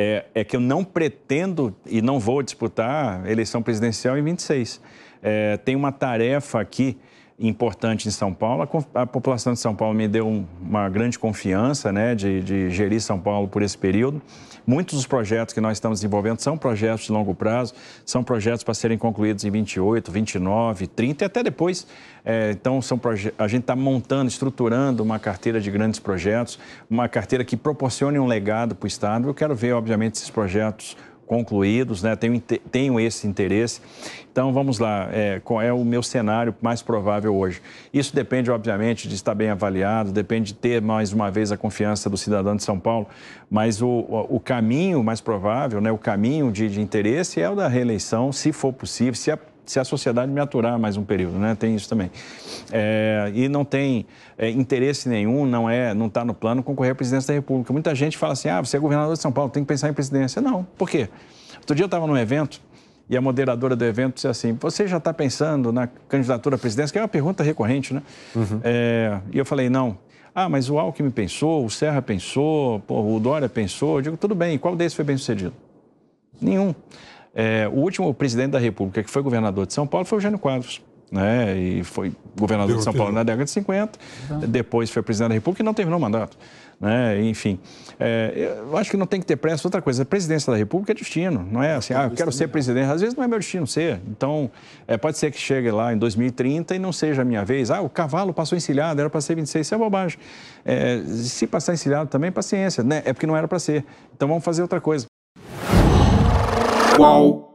é, é que eu não pretendo e não vou disputar a eleição presidencial em 26. É, tem uma tarefa aqui importante em São Paulo. A, a população de São Paulo me deu uma grande confiança né, de, de gerir São Paulo por esse período. Muitos dos projetos que nós estamos desenvolvendo são projetos de longo prazo, são projetos para serem concluídos em 28, 29, 30 e até depois. É, então, são a gente está montando, estruturando uma carteira de grandes projetos, uma carteira que proporcione um legado para o Estado. Eu quero ver, obviamente, esses projetos concluídos, né? tenho, tenho esse interesse. Então, vamos lá, é, qual é o meu cenário mais provável hoje? Isso depende, obviamente, de estar bem avaliado, depende de ter, mais uma vez, a confiança do cidadão de São Paulo, mas o, o caminho mais provável, né, o caminho de, de interesse é o da reeleição, se for possível, se a se a sociedade me aturar mais um período, né? Tem isso também. É, e não tem é, interesse nenhum, não é, não está no plano concorrer à presidência da República. Muita gente fala assim, ah, você é governador de São Paulo, tem que pensar em presidência. Não, por quê? Outro dia eu estava num evento e a moderadora do evento disse assim, você já está pensando na candidatura à presidência? Que é uma pergunta recorrente, né? Uhum. É, e eu falei, não. Ah, mas o Alckmin pensou, o Serra pensou, pô, o Dória pensou. Eu digo, tudo bem, qual deles foi bem sucedido? Nenhum. É, o último presidente da República que foi governador de São Paulo foi o Jânio Quadros. Né, e foi governador de São Paulo na década de 50, uhum. depois foi presidente da República e não terminou o mandato. Né? Enfim, é, eu acho que não tem que ter pressa. Outra coisa, a presidência da República é destino, não é assim, é, ah, eu quero ser presidente. Às vezes não é meu destino ser. Então, é, pode ser que chegue lá em 2030 e não seja a minha vez. Ah, o cavalo passou encilhado, era para ser 26, isso é bobagem. É, se passar encilhado também, paciência, né? É porque não era para ser. Então, vamos fazer outra coisa. Whoa.